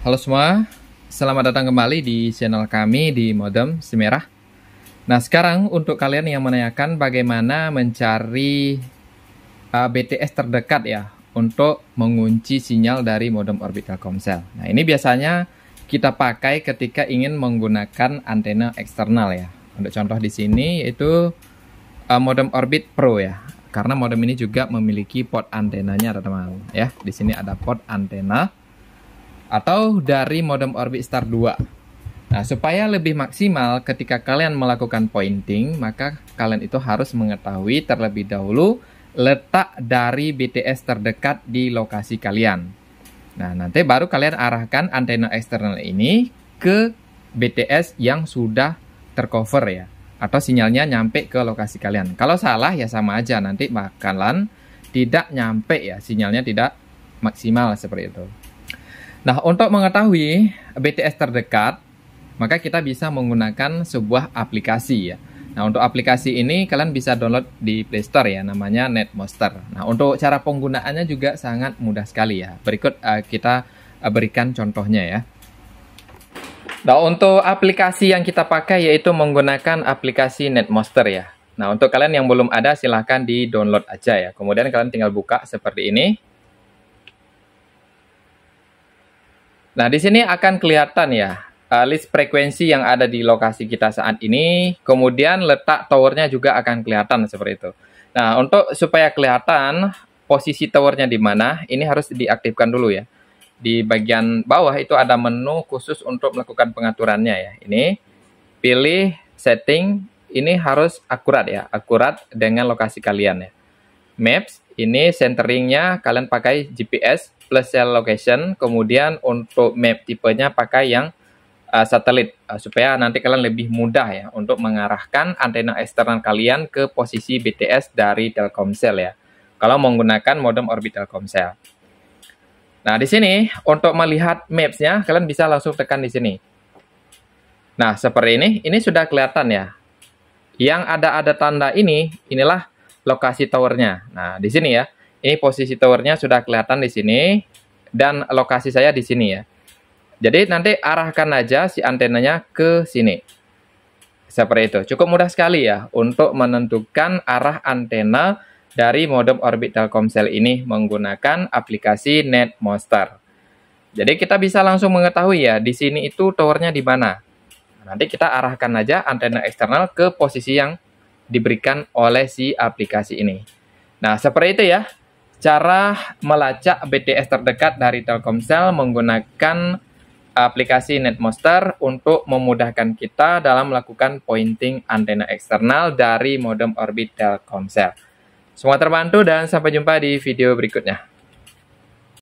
Halo semua, selamat datang kembali di channel kami di Modem semerah. Nah sekarang untuk kalian yang menanyakan bagaimana mencari uh, BTS terdekat ya untuk mengunci sinyal dari modem orbit Telkomsel. Nah ini biasanya kita pakai ketika ingin menggunakan antena eksternal ya. Untuk contoh di sini yaitu uh, modem orbit Pro ya. Karena modem ini juga memiliki port antenanya teman-teman ya. Di sini ada port antena atau dari modem Orbit Star 2. Nah, supaya lebih maksimal ketika kalian melakukan pointing, maka kalian itu harus mengetahui terlebih dahulu letak dari BTS terdekat di lokasi kalian. Nah, nanti baru kalian arahkan antena eksternal ini ke BTS yang sudah tercover ya atau sinyalnya nyampe ke lokasi kalian. Kalau salah ya sama aja nanti bakalan tidak nyampe ya sinyalnya tidak maksimal seperti itu. Nah, untuk mengetahui BTS terdekat, maka kita bisa menggunakan sebuah aplikasi ya. Nah, untuk aplikasi ini kalian bisa download di Play Store ya, namanya Netmonster. Nah, untuk cara penggunaannya juga sangat mudah sekali ya. Berikut uh, kita uh, berikan contohnya ya. Nah, untuk aplikasi yang kita pakai yaitu menggunakan aplikasi Netmonster ya. Nah, untuk kalian yang belum ada silahkan di-download aja ya. Kemudian kalian tinggal buka seperti ini. Nah, di sini akan kelihatan ya uh, list frekuensi yang ada di lokasi kita saat ini, kemudian letak towernya juga akan kelihatan seperti itu. Nah, untuk supaya kelihatan posisi towernya di mana, ini harus diaktifkan dulu ya. Di bagian bawah itu ada menu khusus untuk melakukan pengaturannya ya. Ini pilih setting, ini harus akurat ya, akurat dengan lokasi kalian ya. Maps, ini centeringnya kalian pakai GPS plus cell location. Kemudian untuk map tipenya pakai yang uh, satelit uh, supaya nanti kalian lebih mudah ya untuk mengarahkan antena eksternal kalian ke posisi BTS dari Telkomsel ya. Kalau menggunakan modem orbit Telkomsel. Nah, di sini untuk melihat maps-nya kalian bisa langsung tekan di sini. Nah, seperti ini, ini sudah kelihatan ya. Yang ada ada tanda ini, inilah lokasi towernya. Nah, di sini ya. Ini posisi towernya sudah kelihatan di sini dan lokasi saya di sini ya. Jadi nanti arahkan aja si antenanya ke sini. Seperti itu. Cukup mudah sekali ya untuk menentukan arah antena dari modem Orbit Telkomsel ini menggunakan aplikasi NetMonster. Jadi kita bisa langsung mengetahui ya di sini itu towernya di mana. Nanti kita arahkan aja antena eksternal ke posisi yang diberikan oleh si aplikasi ini. Nah, seperti itu ya cara melacak BTS terdekat dari Telkomsel menggunakan aplikasi Netmonster untuk memudahkan kita dalam melakukan pointing antena eksternal dari modem orbit Telkomsel. Semua terbantu dan sampai jumpa di video berikutnya.